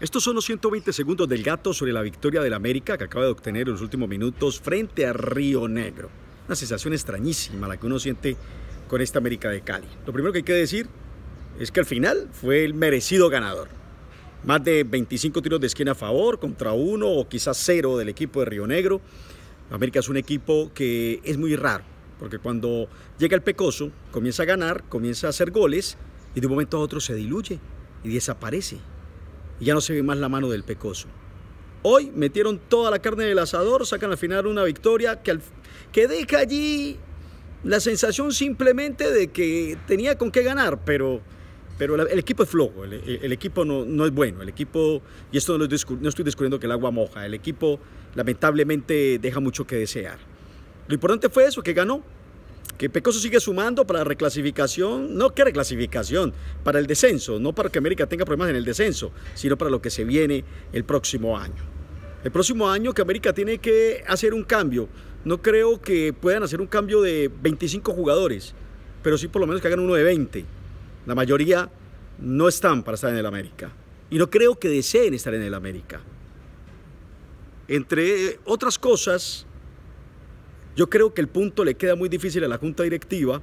Estos son los 120 segundos del gato sobre la victoria del América que acaba de obtener en los últimos minutos frente a Río Negro. Una sensación extrañísima la que uno siente con esta América de Cali. Lo primero que hay que decir es que al final fue el merecido ganador. Más de 25 tiros de esquina a favor contra uno o quizás cero del equipo de Río Negro. América es un equipo que es muy raro, porque cuando llega el Pecoso, comienza a ganar, comienza a hacer goles y de un momento a otro se diluye y desaparece y ya no se ve más la mano del Pecoso. Hoy metieron toda la carne del asador, sacan al final una victoria que, que deja allí la sensación simplemente de que tenía con qué ganar, pero, pero el equipo es flojo, el, equipo no, no, es bueno, el equipo, y esto no, no estoy descubriendo que el agua moja, el equipo lamentablemente deja mucho que desear. Lo importante fue eso, que ganó, que Pecoso sigue sumando para reclasificación, no que reclasificación, para el descenso, no para que América tenga problemas en el descenso, sino para lo que se viene el próximo año. El próximo año que América tiene que hacer un cambio, no creo que puedan hacer un cambio de 25 jugadores, pero sí por lo menos que hagan uno de 20. La mayoría no están para estar en el América y no creo que deseen estar en el América. Entre otras cosas, yo creo que el punto le queda muy difícil a la Junta Directiva,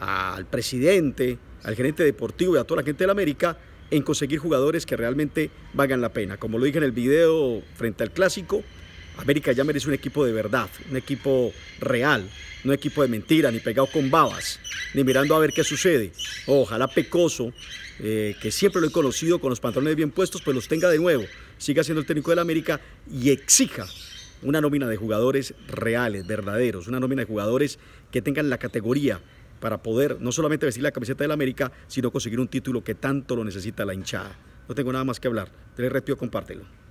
al presidente, al gerente deportivo y a toda la gente de la América en conseguir jugadores que realmente valgan la pena. Como lo dije en el video frente al clásico, América ya merece un equipo de verdad, un equipo real, no un equipo de mentira, ni pegado con babas, ni mirando a ver qué sucede. Ojalá Pecoso, eh, que siempre lo he conocido con los pantalones bien puestos, pues los tenga de nuevo, siga siendo el técnico del América y exija una nómina de jugadores reales, verdaderos, una nómina de jugadores que tengan la categoría para poder no solamente vestir la camiseta del América, sino conseguir un título que tanto lo necesita la hinchada. No tengo nada más que hablar. Te Retio, compártelo.